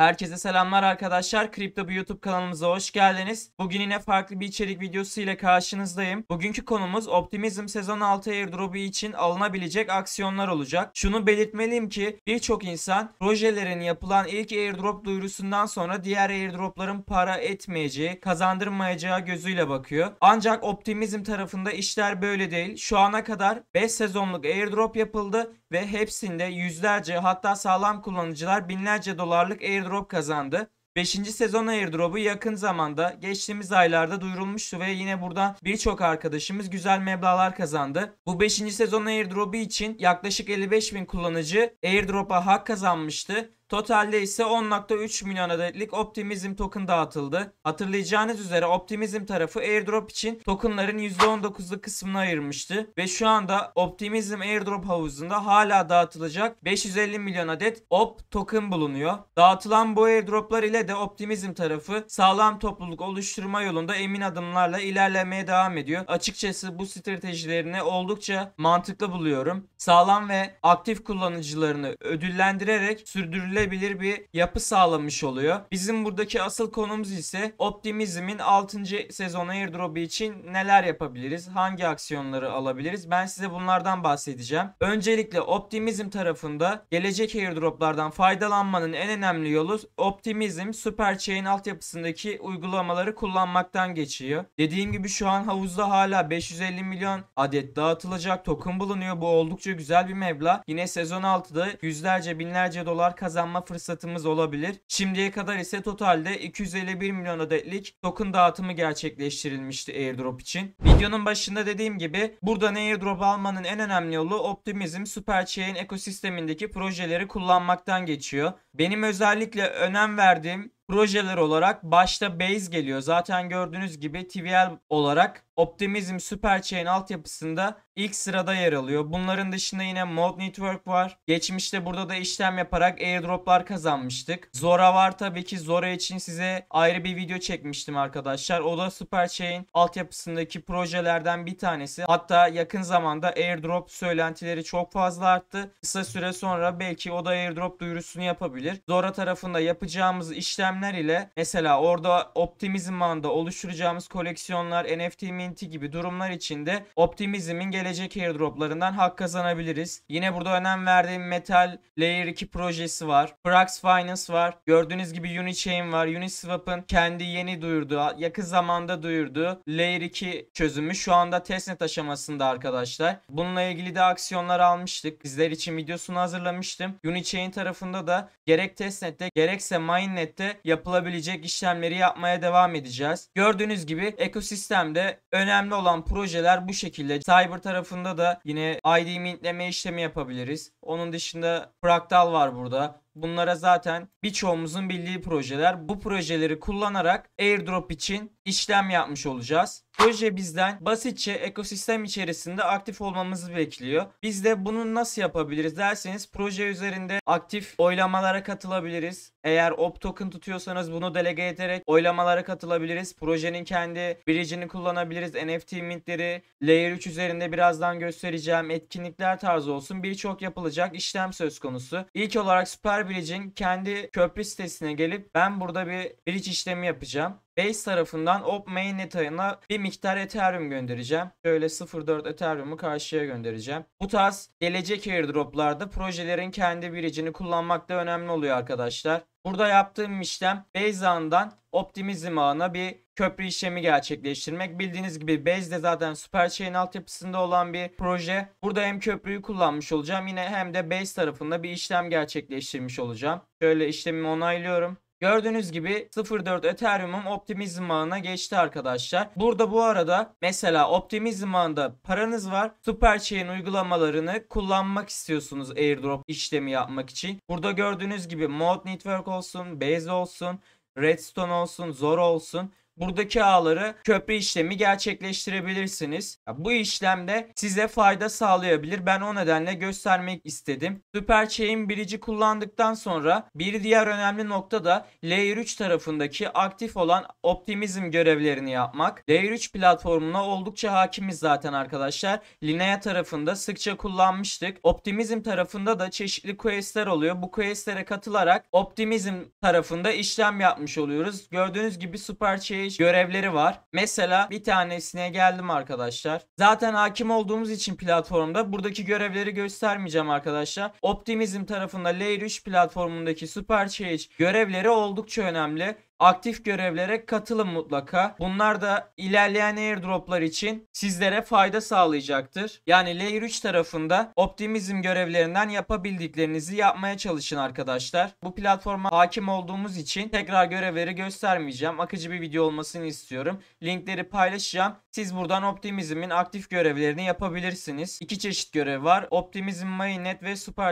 Herkese selamlar arkadaşlar. Kripto bu YouTube kanalımıza hoş geldiniz. Bugün yine farklı bir içerik videosu ile karşınızdayım. Bugünkü konumuz Optimizm sezon 6 airdrop'u için alınabilecek aksiyonlar olacak. Şunu belirtmeliyim ki birçok insan projelerin yapılan ilk airdrop duyurusundan sonra diğer airdropların para etmeyeceği, kazandırmayacağı gözüyle bakıyor. Ancak Optimizm tarafında işler böyle değil. Şu ana kadar 5 sezonluk airdrop yapıldı ve hepsinde yüzlerce hatta sağlam kullanıcılar binlerce dolarlık airdrop airdrop kazandı. 5. sezon airdrop'u yakın zamanda geçtiğimiz aylarda duyurulmuştu ve yine burada birçok arkadaşımız güzel meblalar kazandı. Bu 5. sezon airdrop'u için yaklaşık 55 bin kullanıcı airdrop'a hak kazanmıştı. Totalde ise 10.3 milyon adetlik Optimism token dağıtıldı. Hatırlayacağınız üzere Optimism tarafı airdrop için tokenların %19'lu kısmını ayırmıştı. Ve şu anda Optimism airdrop havuzunda hala dağıtılacak 550 milyon adet OP token bulunuyor. Dağıtılan bu airdroplar ile de Optimism tarafı sağlam topluluk oluşturma yolunda emin adımlarla ilerlemeye devam ediyor. Açıkçası bu stratejilerini oldukça mantıklı buluyorum. Sağlam ve aktif kullanıcılarını ödüllendirerek sürdürülebilir sürdürülebilir bir yapı sağlamış oluyor. Bizim buradaki asıl konumuz ise Optimizm'in 6. sezon airdrop'u için neler yapabiliriz? Hangi aksiyonları alabiliriz? Ben size bunlardan bahsedeceğim. Öncelikle Optimizm tarafında gelecek airdroplardan faydalanmanın en önemli yolu Optimizm Superchain altyapısındaki uygulamaları kullanmaktan geçiyor. Dediğim gibi şu an havuzda hala 550 milyon adet dağıtılacak token bulunuyor. Bu oldukça güzel bir meblağ. Yine sezon 6'da yüzlerce binlerce dolar kazan kazanma fırsatımız olabilir. Şimdiye kadar ise totalde 251 milyon adetlik token dağıtımı gerçekleştirilmişti airdrop için. Videonun başında dediğim gibi buradan airdrop almanın en önemli yolu Optimism Superchain ekosistemindeki projeleri kullanmaktan geçiyor. Benim özellikle önem verdiğim projeler olarak başta Base geliyor. Zaten gördüğünüz gibi TVL olarak Optimizm Superchain altyapısında ilk sırada yer alıyor. Bunların dışında yine Mod Network var. Geçmişte burada da işlem yaparak airdroplar kazanmıştık. Zora var tabii ki Zora için size ayrı bir video çekmiştim arkadaşlar. O da Superchain altyapısındaki projelerden bir tanesi. Hatta yakın zamanda airdrop söylentileri çok fazla arttı. Kısa süre sonra belki o da airdrop duyurusunu yapabilir. Zora tarafında yapacağımız işlem işlemler ile mesela orada optimizm anda oluşturacağımız koleksiyonlar, NFT minti gibi durumlar içinde optimizmin gelecek airdroplarından hak kazanabiliriz. Yine burada önem verdiğim metal layer 2 projesi var. Prax Finance var. Gördüğünüz gibi Unichain var. Uniswap'ın kendi yeni duyurduğu, yakın zamanda duyurduğu layer 2 çözümü şu anda testnet aşamasında arkadaşlar. Bununla ilgili de aksiyonlar almıştık. Bizler için videosunu hazırlamıştım. Unichain tarafında da gerek testnette gerekse mainnette yapılabilecek işlemleri yapmaya devam edeceğiz. Gördüğünüz gibi ekosistemde önemli olan projeler bu şekilde. Cyber tarafında da yine ID mintleme işlemi yapabiliriz. Onun dışında Fractal var burada. Bunlara zaten birçoğumuzun bildiği projeler. Bu projeleri kullanarak airdrop için işlem yapmış olacağız. Proje bizden basitçe ekosistem içerisinde aktif olmamızı bekliyor. Biz de bunu nasıl yapabiliriz derseniz proje üzerinde aktif oylamalara katılabiliriz. Eğer op token tutuyorsanız bunu delege ederek oylamalara katılabiliriz. Projenin kendi biricini kullanabiliriz. NFT mintleri layer 3 üzerinde birazdan göstereceğim etkinlikler tarzı olsun. Birçok yapılacak işlem söz konusu. İlk olarak süper Bridge'in kendi köprü sitesine gelip ben burada bir bridge işlemi yapacağım. Base tarafından op mainnet ayına bir miktar Ethereum göndereceğim. Şöyle 0.4 Ethereum'u karşıya göndereceğim. Bu tarz gelecek airdroplarda projelerin kendi biricini kullanmak da önemli oluyor arkadaşlar. Burada yaptığım işlem Base ağından Optimizm ağına bir köprü işlemi gerçekleştirmek. Bildiğiniz gibi Base de zaten Superchain altyapısında olan bir proje. Burada hem köprüyü kullanmış olacağım yine hem de Base tarafında bir işlem gerçekleştirmiş olacağım. Şöyle işlemimi onaylıyorum. Gördüğünüz gibi 04 Ethereum'un Optimism ağına geçti arkadaşlar. Burada bu arada mesela Optimism ağında paranız var. Superchain uygulamalarını kullanmak istiyorsunuz airdrop işlemi yapmak için. Burada gördüğünüz gibi Mod Network olsun, Base olsun, Redstone olsun, Zor olsun buradaki ağları köprü işlemi gerçekleştirebilirsiniz. bu işlemde size fayda sağlayabilir. Ben o nedenle göstermek istedim. Süper Chain Bridge'i kullandıktan sonra bir diğer önemli nokta da Layer 3 tarafındaki aktif olan optimizm görevlerini yapmak. Layer 3 platformuna oldukça hakimiz zaten arkadaşlar. Linea tarafında sıkça kullanmıştık. Optimizm tarafında da çeşitli questler oluyor. Bu questlere katılarak optimizm tarafında işlem yapmış oluyoruz. Gördüğünüz gibi Süper Chain verilmiş görevleri var. Mesela bir tanesine geldim arkadaşlar. Zaten hakim olduğumuz için platformda buradaki görevleri göstermeyeceğim arkadaşlar. Optimizm tarafında Layer 3 platformundaki Super Change görevleri oldukça önemli aktif görevlere katılın mutlaka. Bunlar da ilerleyen airdroplar için sizlere fayda sağlayacaktır. Yani Layer 3 tarafında optimizm görevlerinden yapabildiklerinizi yapmaya çalışın arkadaşlar. Bu platforma hakim olduğumuz için tekrar görevleri göstermeyeceğim. Akıcı bir video olmasını istiyorum. Linkleri paylaşacağım. Siz buradan optimizmin aktif görevlerini yapabilirsiniz. İki çeşit görev var. Optimizm Mainnet ve Super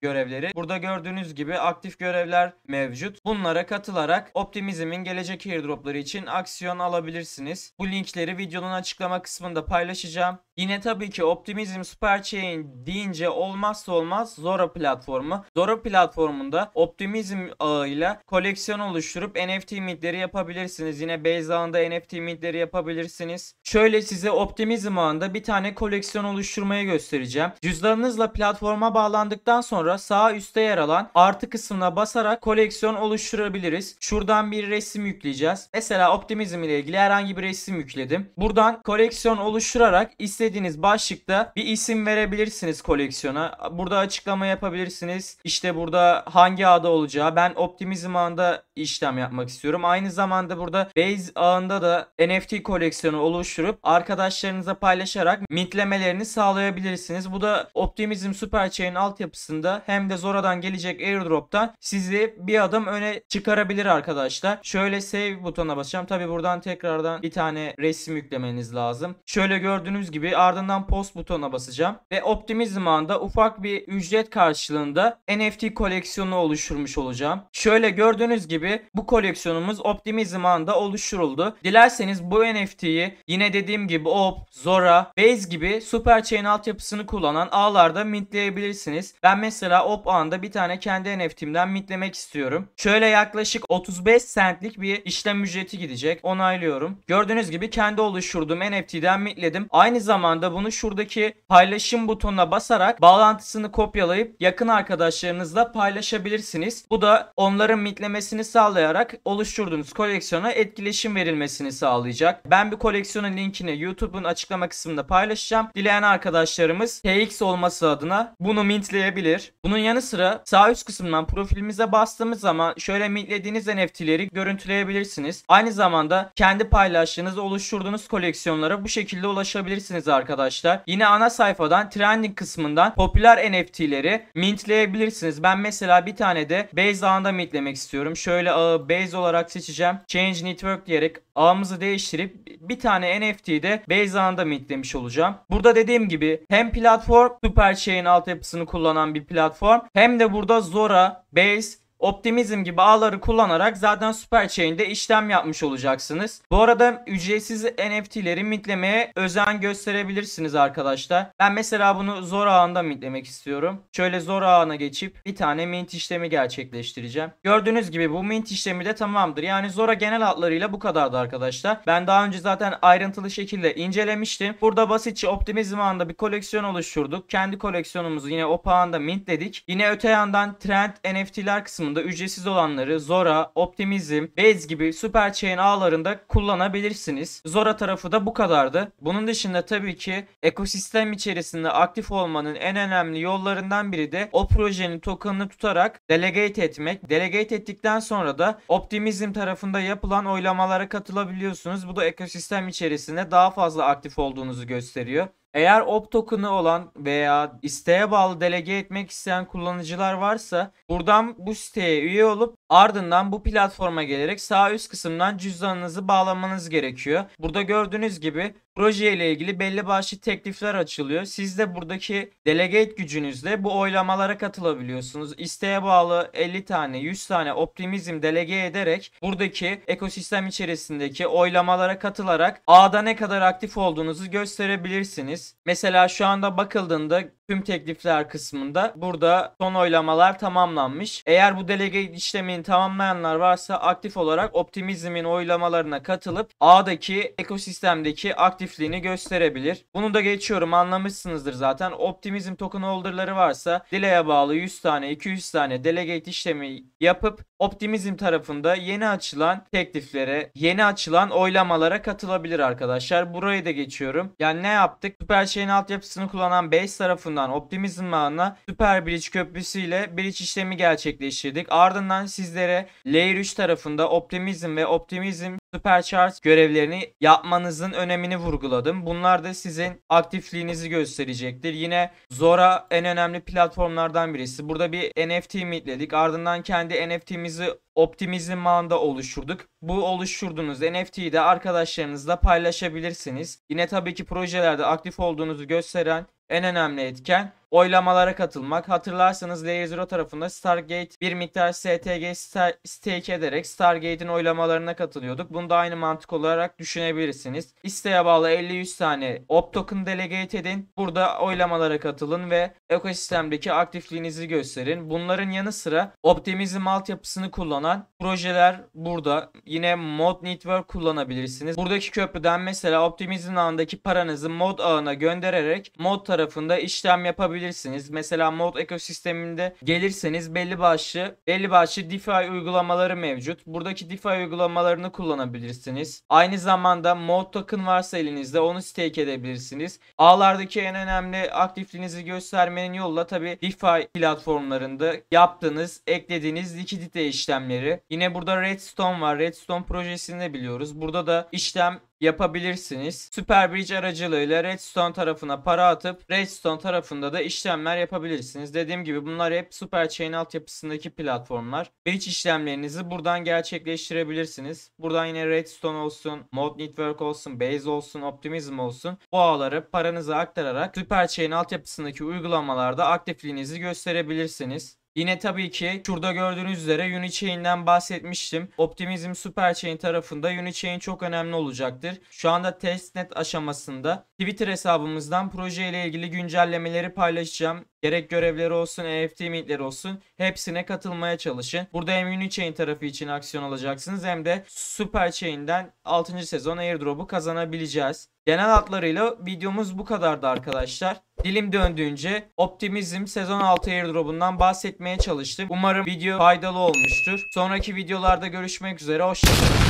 görevleri. Burada gördüğünüz gibi aktif görevler mevcut. Bunlara katılarak optimizm Optimizm'in gelecek airdropları için aksiyon alabilirsiniz. Bu linkleri videonun açıklama kısmında paylaşacağım. Yine tabii ki Optimizm Super Chain deyince olmazsa olmaz Zora platformu. Zora platformunda Optimizm ağıyla koleksiyon oluşturup NFT mintleri yapabilirsiniz. Yine Base ağında NFT mintleri yapabilirsiniz. Şöyle size Optimizm ağında bir tane koleksiyon oluşturmayı göstereceğim. Cüzdanınızla platforma bağlandıktan sonra sağ üstte yer alan artı kısmına basarak koleksiyon oluşturabiliriz. Şuradan bir bir resim yükleyeceğiz. Mesela optimizm ile ilgili herhangi bir resim yükledim. Buradan koleksiyon oluşturarak istediğiniz başlıkta bir isim verebilirsiniz koleksiyona. Burada açıklama yapabilirsiniz. İşte burada hangi ağda olacağı. Ben optimizm ağında işlem yapmak istiyorum. Aynı zamanda burada Base ağında da NFT koleksiyonu oluşturup arkadaşlarınıza paylaşarak mintlemelerini sağlayabilirsiniz. Bu da Optimism Superchain altyapısında hem de Zora'dan gelecek airdrop'tan sizi bir adım öne çıkarabilir arkadaşlar. Şöyle save butona basacağım. Tabi buradan tekrardan bir tane resim yüklemeniz lazım. Şöyle gördüğünüz gibi ardından post butona basacağım ve Optimism ağında ufak bir ücret karşılığında NFT koleksiyonu oluşturmuş olacağım. Şöyle gördüğünüz gibi gibi bu koleksiyonumuz Optimizm anda oluşturuldu. Dilerseniz bu NFT'yi yine dediğim gibi Op, Zora, Base gibi Super Chain altyapısını kullanan ağlarda mintleyebilirsiniz. Ben mesela Op anda bir tane kendi NFT'mden mintlemek istiyorum. Şöyle yaklaşık 35 centlik bir işlem ücreti gidecek. Onaylıyorum. Gördüğünüz gibi kendi oluşturduğum NFT'den mintledim. Aynı zamanda bunu şuradaki paylaşım butonuna basarak bağlantısını kopyalayıp yakın arkadaşlarınızla paylaşabilirsiniz. Bu da onların mintlemesini sağlayarak oluşturduğunuz koleksiyona etkileşim verilmesini sağlayacak. Ben bir koleksiyonun linkini YouTube'un açıklama kısmında paylaşacağım. Dileyen arkadaşlarımız TX olması adına bunu mintleyebilir. Bunun yanı sıra sağ üst kısmından profilimize bastığımız zaman şöyle mintlediğiniz NFT'leri görüntüleyebilirsiniz. Aynı zamanda kendi paylaştığınız, oluşturduğunuz koleksiyonlara bu şekilde ulaşabilirsiniz arkadaşlar. Yine ana sayfadan trending kısmından popüler NFT'leri mintleyebilirsiniz. Ben mesela bir tane de Base mintlemek istiyorum. Şöyle böyle ağı base olarak seçeceğim. Change network diyerek ağımızı değiştirip bir tane NFT'de base ağında mintlemiş olacağım. Burada dediğim gibi hem platform Superchain altyapısını kullanan bir platform hem de burada Zora, Base Optimizm gibi ağları kullanarak zaten super chain'de işlem yapmış olacaksınız. Bu arada ücretsiz NFT'leri mintlemeye özen gösterebilirsiniz arkadaşlar. Ben mesela bunu zor ağında mintlemek istiyorum. Şöyle zor ağına geçip bir tane mint işlemi gerçekleştireceğim. Gördüğünüz gibi bu mint işlemi de tamamdır. Yani Zora genel hatlarıyla bu kadardı arkadaşlar. Ben daha önce zaten ayrıntılı şekilde incelemiştim. Burada basitçe optimizm ağında bir koleksiyon oluşturduk. Kendi koleksiyonumuzu yine o ağında mintledik. Yine öte yandan trend NFT'ler kısmı kısmında ücretsiz olanları Zora, Optimizm, Bez gibi süper chain ağlarında kullanabilirsiniz. Zora tarafı da bu kadardı. Bunun dışında tabii ki ekosistem içerisinde aktif olmanın en önemli yollarından biri de o projenin tokenını tutarak delegate etmek. Delegate ettikten sonra da Optimizm tarafında yapılan oylamalara katılabiliyorsunuz. Bu da ekosistem içerisinde daha fazla aktif olduğunuzu gösteriyor. Eğer op token'ı olan veya isteğe bağlı delege etmek isteyen kullanıcılar varsa buradan bu siteye üye olup Ardından bu platforma gelerek sağ üst kısımdan cüzdanınızı bağlamanız gerekiyor. Burada gördüğünüz gibi proje ile ilgili belli başlı teklifler açılıyor. Siz de buradaki delegate gücünüzle bu oylamalara katılabiliyorsunuz. İsteğe bağlı 50 tane 100 tane optimizm delege ederek buradaki ekosistem içerisindeki oylamalara katılarak ağda ne kadar aktif olduğunuzu gösterebilirsiniz. Mesela şu anda bakıldığında tüm teklifler kısmında burada son oylamalar tamamlanmış. Eğer bu delege işlemini tamamlayanlar varsa aktif olarak optimizmin oylamalarına katılıp ağdaki ekosistemdeki aktifliğini gösterebilir. Bunu da geçiyorum anlamışsınızdır zaten. Optimizm token holderları varsa dileye bağlı 100 tane 200 tane delegate işlemi yapıp Optimizm tarafında yeni açılan tekliflere, yeni açılan oylamalara katılabilir arkadaşlar. Burayı da geçiyorum. Yani ne yaptık? Süper şeyin altyapısını kullanan 5 tarafından Optimizm ağına Süper Bridge Köprüsü ile bridge işlemi gerçekleştirdik. Ardından sizlere Layer 3 tarafında Optimizm ve Optimizm Supercharge görevlerini yapmanızın önemini vurguladım. Bunlar da sizin aktifliğinizi gösterecektir. Yine Zora en önemli platformlardan birisi. Burada bir NFT mitledik. Ardından kendi NFT'mizi optimizm ağında oluşturduk. Bu oluşturduğunuz NFT'yi de arkadaşlarınızla paylaşabilirsiniz. Yine tabii ki projelerde aktif olduğunuzu gösteren en önemli etken oylamalara katılmak. Hatırlarsanız Layer Zero tarafında Stargate bir miktar STG stake ederek Stargate'in oylamalarına katılıyorduk. Bunu da aynı mantık olarak düşünebilirsiniz. İsteğe bağlı 50-100 tane op token delegate edin. Burada oylamalara katılın ve ekosistemdeki aktifliğinizi gösterin. Bunların yanı sıra optimizm altyapısını kullanan projeler burada. Yine mod network kullanabilirsiniz. Buradaki köprüden mesela optimizm ağındaki paranızı mod ağına göndererek mod tarafında işlem yapabilirsiniz. Mesela mod ekosisteminde gelirseniz belli başlı belli başlı DeFi uygulamaları mevcut. Buradaki DeFi uygulamalarını kullanabilirsiniz. Aynı zamanda mod token varsa elinizde onu stake edebilirsiniz. Ağlardaki en önemli aktifliğinizi göstermek Öğrenmenin yoluyla tabi DeFi platformlarında yaptığınız, eklediğiniz likidite işlemleri. Yine burada Redstone var. Redstone projesini de biliyoruz. Burada da işlem yapabilirsiniz. Super Bridge aracılığıyla Redstone tarafına para atıp Redstone tarafında da işlemler yapabilirsiniz. Dediğim gibi bunlar hep Super Chain altyapısındaki platformlar. Bridge işlemlerinizi buradan gerçekleştirebilirsiniz. Buradan yine Redstone olsun, Mod Network olsun, Base olsun, Optimism olsun bu ağları paranızı aktararak Super Chain altyapısındaki uygulamalarda aktifliğinizi gösterebilirsiniz. Yine tabii ki şurada gördüğünüz üzere Unichain'den bahsetmiştim. Optimizm Superchain tarafında Unichain çok önemli olacaktır. Şu anda testnet aşamasında Twitter hesabımızdan proje ile ilgili güncellemeleri paylaşacağım. Gerek görevleri olsun, EFT mintleri olsun hepsine katılmaya çalışın. Burada hem Unichain tarafı için aksiyon alacaksınız hem de Superchain'den 6. sezon airdrop'u kazanabileceğiz. Genel hatlarıyla videomuz bu kadardı arkadaşlar. Dilim döndüğünce Optimizm sezon 6 airdrop'undan bahsetmeye çalıştım. Umarım video faydalı olmuştur. Sonraki videolarda görüşmek üzere. Hoşçakalın.